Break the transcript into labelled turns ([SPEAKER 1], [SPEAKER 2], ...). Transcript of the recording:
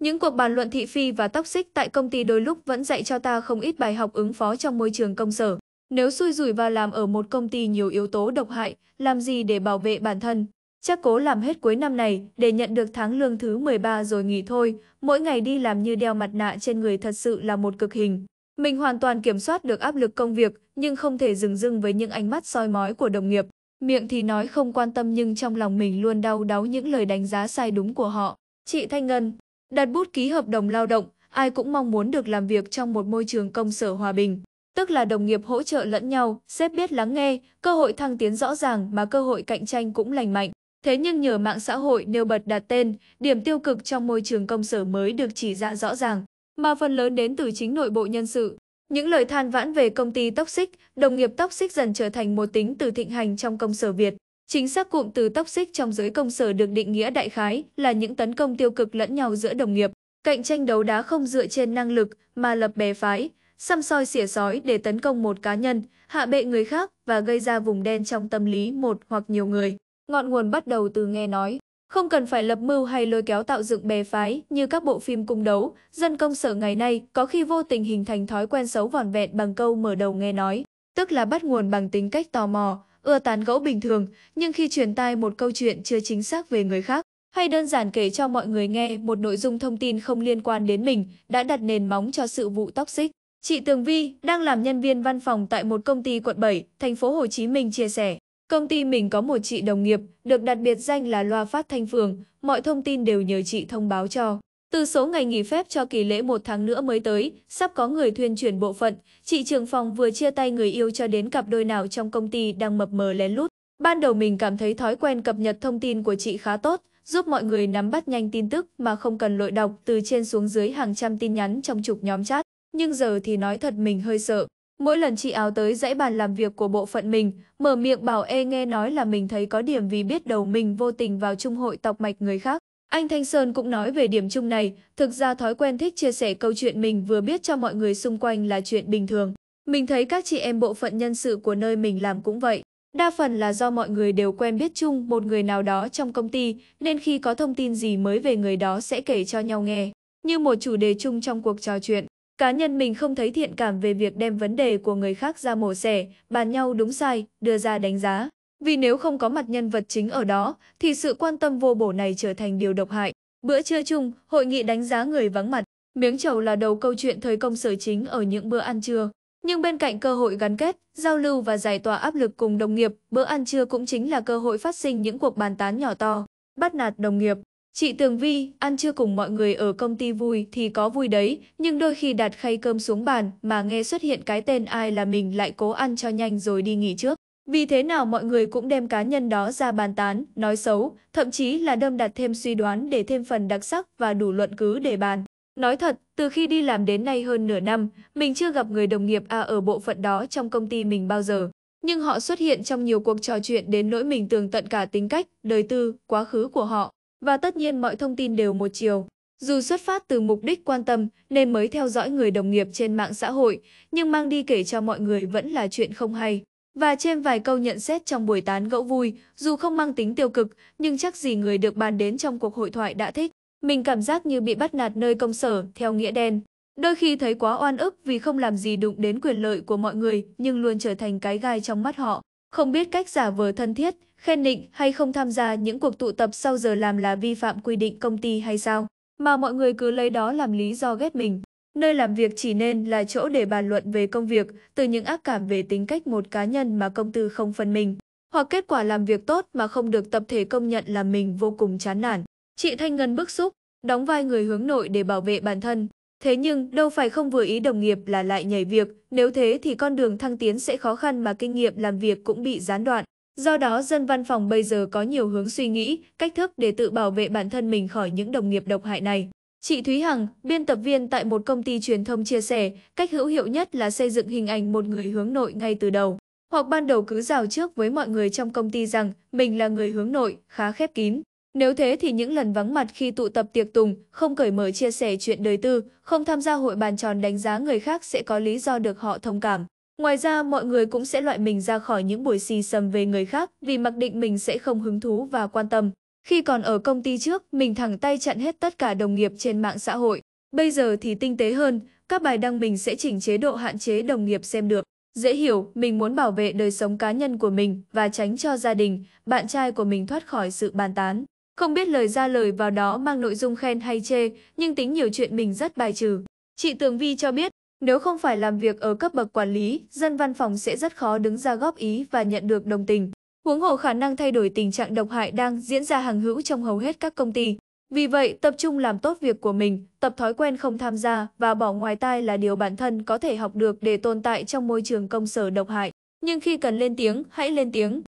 [SPEAKER 1] Những cuộc bàn luận thị phi và tóc xích tại công ty đôi lúc vẫn dạy cho ta không ít bài học ứng phó trong môi trường công sở. Nếu xui rủi và làm ở một công ty nhiều yếu tố độc hại, làm gì để bảo vệ bản thân? Chắc cố làm hết cuối năm này để nhận được tháng lương thứ 13 rồi nghỉ thôi, mỗi ngày đi làm như đeo mặt nạ trên người thật sự là một cực hình. Mình hoàn toàn kiểm soát được áp lực công việc, nhưng không thể dừng dưng với những ánh mắt soi mói của đồng nghiệp. Miệng thì nói không quan tâm nhưng trong lòng mình luôn đau đáu những lời đánh giá sai đúng của họ. Chị Thanh Ngân Đặt bút ký hợp đồng lao động, ai cũng mong muốn được làm việc trong một môi trường công sở hòa bình, tức là đồng nghiệp hỗ trợ lẫn nhau, xếp biết lắng nghe, cơ hội thăng tiến rõ ràng mà cơ hội cạnh tranh cũng lành mạnh. Thế nhưng nhờ mạng xã hội nêu bật đặt tên, điểm tiêu cực trong môi trường công sở mới được chỉ ra rõ ràng, mà phần lớn đến từ chính nội bộ nhân sự. Những lời than vãn về công ty tóc xích, đồng nghiệp tóc xích dần trở thành một tính từ thịnh hành trong công sở Việt. Chính xác cụm từ toxic trong giới công sở được định nghĩa đại khái là những tấn công tiêu cực lẫn nhau giữa đồng nghiệp, cạnh tranh đấu đá không dựa trên năng lực mà lập bè phái, xăm soi xỉa sói để tấn công một cá nhân, hạ bệ người khác và gây ra vùng đen trong tâm lý một hoặc nhiều người. Ngọn nguồn bắt đầu từ nghe nói. Không cần phải lập mưu hay lôi kéo tạo dựng bè phái như các bộ phim cung đấu, dân công sở ngày nay có khi vô tình hình thành thói quen xấu vòn vẹn bằng câu mở đầu nghe nói, tức là bắt nguồn bằng tính cách tò mò, ưa tán gẫu bình thường, nhưng khi truyền tai một câu chuyện chưa chính xác về người khác, hay đơn giản kể cho mọi người nghe một nội dung thông tin không liên quan đến mình đã đặt nền móng cho sự vụ tóc xích. Chị Tường Vi đang làm nhân viên văn phòng tại một công ty quận 7, thành phố Hồ Chí Minh chia sẻ. Công ty mình có một chị đồng nghiệp, được đặt biệt danh là loa phát thanh phường, mọi thông tin đều nhờ chị thông báo cho. Từ số ngày nghỉ phép cho kỳ lễ một tháng nữa mới tới, sắp có người thuyên chuyển bộ phận, chị Trường Phòng vừa chia tay người yêu cho đến cặp đôi nào trong công ty đang mập mờ lén lút. Ban đầu mình cảm thấy thói quen cập nhật thông tin của chị khá tốt, giúp mọi người nắm bắt nhanh tin tức mà không cần lội đọc từ trên xuống dưới hàng trăm tin nhắn trong chục nhóm chat. Nhưng giờ thì nói thật mình hơi sợ. Mỗi lần chị áo tới dãy bàn làm việc của bộ phận mình, mở miệng bảo ê nghe nói là mình thấy có điểm vì biết đầu mình vô tình vào trung hội tộc mạch người khác. Anh Thanh Sơn cũng nói về điểm chung này, thực ra thói quen thích chia sẻ câu chuyện mình vừa biết cho mọi người xung quanh là chuyện bình thường. Mình thấy các chị em bộ phận nhân sự của nơi mình làm cũng vậy. Đa phần là do mọi người đều quen biết chung một người nào đó trong công ty, nên khi có thông tin gì mới về người đó sẽ kể cho nhau nghe, như một chủ đề chung trong cuộc trò chuyện. Cá nhân mình không thấy thiện cảm về việc đem vấn đề của người khác ra mổ xẻ, bàn nhau đúng sai, đưa ra đánh giá. Vì nếu không có mặt nhân vật chính ở đó, thì sự quan tâm vô bổ này trở thành điều độc hại. Bữa trưa chung, hội nghị đánh giá người vắng mặt. Miếng trầu là đầu câu chuyện thời công sở chính ở những bữa ăn trưa. Nhưng bên cạnh cơ hội gắn kết, giao lưu và giải tỏa áp lực cùng đồng nghiệp, bữa ăn trưa cũng chính là cơ hội phát sinh những cuộc bàn tán nhỏ to, bắt nạt đồng nghiệp. Chị Tường Vi, ăn trưa cùng mọi người ở công ty vui thì có vui đấy, nhưng đôi khi đặt khay cơm xuống bàn mà nghe xuất hiện cái tên ai là mình lại cố ăn cho nhanh rồi đi nghỉ trước. Vì thế nào mọi người cũng đem cá nhân đó ra bàn tán, nói xấu, thậm chí là đâm đặt thêm suy đoán để thêm phần đặc sắc và đủ luận cứ để bàn. Nói thật, từ khi đi làm đến nay hơn nửa năm, mình chưa gặp người đồng nghiệp A ở bộ phận đó trong công ty mình bao giờ. Nhưng họ xuất hiện trong nhiều cuộc trò chuyện đến nỗi mình tường tận cả tính cách, đời tư, quá khứ của họ. Và tất nhiên mọi thông tin đều một chiều. Dù xuất phát từ mục đích quan tâm nên mới theo dõi người đồng nghiệp trên mạng xã hội, nhưng mang đi kể cho mọi người vẫn là chuyện không hay và thêm vài câu nhận xét trong buổi tán gẫu vui, dù không mang tính tiêu cực, nhưng chắc gì người được bàn đến trong cuộc hội thoại đã thích. Mình cảm giác như bị bắt nạt nơi công sở, theo nghĩa đen. Đôi khi thấy quá oan ức vì không làm gì đụng đến quyền lợi của mọi người, nhưng luôn trở thành cái gai trong mắt họ. Không biết cách giả vờ thân thiết, khen nịnh hay không tham gia những cuộc tụ tập sau giờ làm là vi phạm quy định công ty hay sao, mà mọi người cứ lấy đó làm lý do ghét mình. Nơi làm việc chỉ nên là chỗ để bàn luận về công việc, từ những ác cảm về tính cách một cá nhân mà công tư không phân mình, hoặc kết quả làm việc tốt mà không được tập thể công nhận là mình vô cùng chán nản. Chị Thanh Ngân bức xúc, đóng vai người hướng nội để bảo vệ bản thân. Thế nhưng, đâu phải không vừa ý đồng nghiệp là lại nhảy việc, nếu thế thì con đường thăng tiến sẽ khó khăn mà kinh nghiệm làm việc cũng bị gián đoạn. Do đó, dân văn phòng bây giờ có nhiều hướng suy nghĩ, cách thức để tự bảo vệ bản thân mình khỏi những đồng nghiệp độc hại này. Chị Thúy Hằng, biên tập viên tại một công ty truyền thông chia sẻ, cách hữu hiệu nhất là xây dựng hình ảnh một người hướng nội ngay từ đầu. Hoặc ban đầu cứ rào trước với mọi người trong công ty rằng mình là người hướng nội, khá khép kín. Nếu thế thì những lần vắng mặt khi tụ tập tiệc tùng, không cởi mở chia sẻ chuyện đời tư, không tham gia hội bàn tròn đánh giá người khác sẽ có lý do được họ thông cảm. Ngoài ra, mọi người cũng sẽ loại mình ra khỏi những buổi xì xầm về người khác vì mặc định mình sẽ không hứng thú và quan tâm. Khi còn ở công ty trước, mình thẳng tay chặn hết tất cả đồng nghiệp trên mạng xã hội. Bây giờ thì tinh tế hơn, các bài đăng mình sẽ chỉnh chế độ hạn chế đồng nghiệp xem được. Dễ hiểu, mình muốn bảo vệ đời sống cá nhân của mình và tránh cho gia đình, bạn trai của mình thoát khỏi sự bàn tán. Không biết lời ra lời vào đó mang nội dung khen hay chê, nhưng tính nhiều chuyện mình rất bài trừ. Chị Tường Vi cho biết, nếu không phải làm việc ở cấp bậc quản lý, dân văn phòng sẽ rất khó đứng ra góp ý và nhận được đồng tình. Huống hồ khả năng thay đổi tình trạng độc hại đang diễn ra hàng hữu trong hầu hết các công ty. Vì vậy, tập trung làm tốt việc của mình, tập thói quen không tham gia và bỏ ngoài tai là điều bản thân có thể học được để tồn tại trong môi trường công sở độc hại. Nhưng khi cần lên tiếng, hãy lên tiếng.